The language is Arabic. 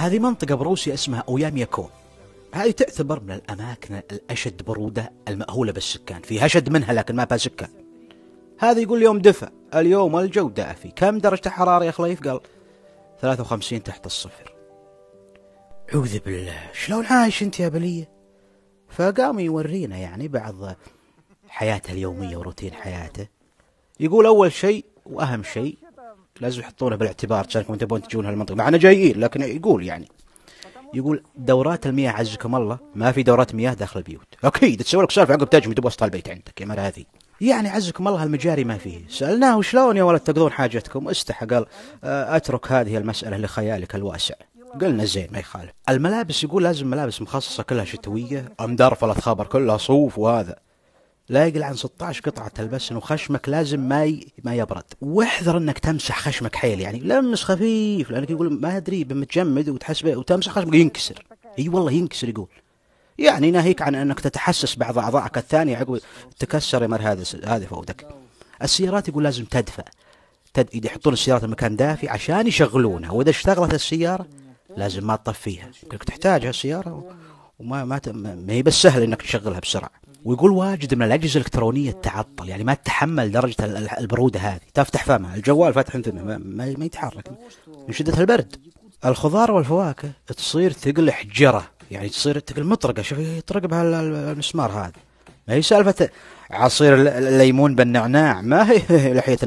هذه منطقة بروسيا اسمها أوياميكو هذه تعتبر من الأماكن الأشد برودة المأهولة بالسكان فيها أشد منها لكن ما فيها سكان هذا يقول اليوم دفع اليوم الجو دافي كم درجة حرارة يا خليف قال 53 تحت الصفر أعوذ بالله شلون عايش أنت يا بلية فقام يورينا يعني بعض حياته اليومية وروتين حياته يقول أول شيء وأهم شيء لازم يحطونه بالاعتبار عشانكم تبون تجون هالمنطقه مع جايين لكن يقول يعني يقول دورات المياه عزكم الله ما في دورات مياه داخل البيوت اكيد تسوي لك سالفه عقب تجمد بوسط البيت عندك يا مال هذه يعني عزكم الله المجاري ما فيه سألناه وشلون يا ولد تقضون حاجتكم استحى قال أه، أترك هذه المسألة لخيالك الواسع قلنا زين ما يخالف الملابس يقول لازم ملابس مخصصة كلها شتوية أمدار فلت خبر كلها صوف وهذا لا يقل عن 16 قطعه تلبس وخشمك لازم ما ي... ما يبرد واحذر انك تمسح خشمك حيل يعني لمس خفيف لانك يقول ما ادري بمتجمد وتحس وتمسح خشمك ينكسر اي والله ينكسر يقول يعني ناهيك عن انك تتحسس بعض اعضائك الثانيه عقب تكسر مر هذا هذا فودك السيارات يقول لازم تدفى تد... يحطون السيارات المكان دافي عشان يشغلونها واذا اشتغلت السياره لازم ما تطفيها تحتاجها السياره وما ما, ما هي بس سهل انك تشغلها بسرعه ويقول واجد من الاجهزه الالكترونيه تعطل يعني ما تتحمل درجه البروده هذه تفتح فمها الجوال فاتح فمه ما, ما يتحرك من شده البرد الخضار والفواكه تصير ثقل حجره يعني تصير ثقل مطرقه شوف يطرق بهالمسمار هذا ما هي سالفه عصير الليمون بالنعناع ما هي لحيه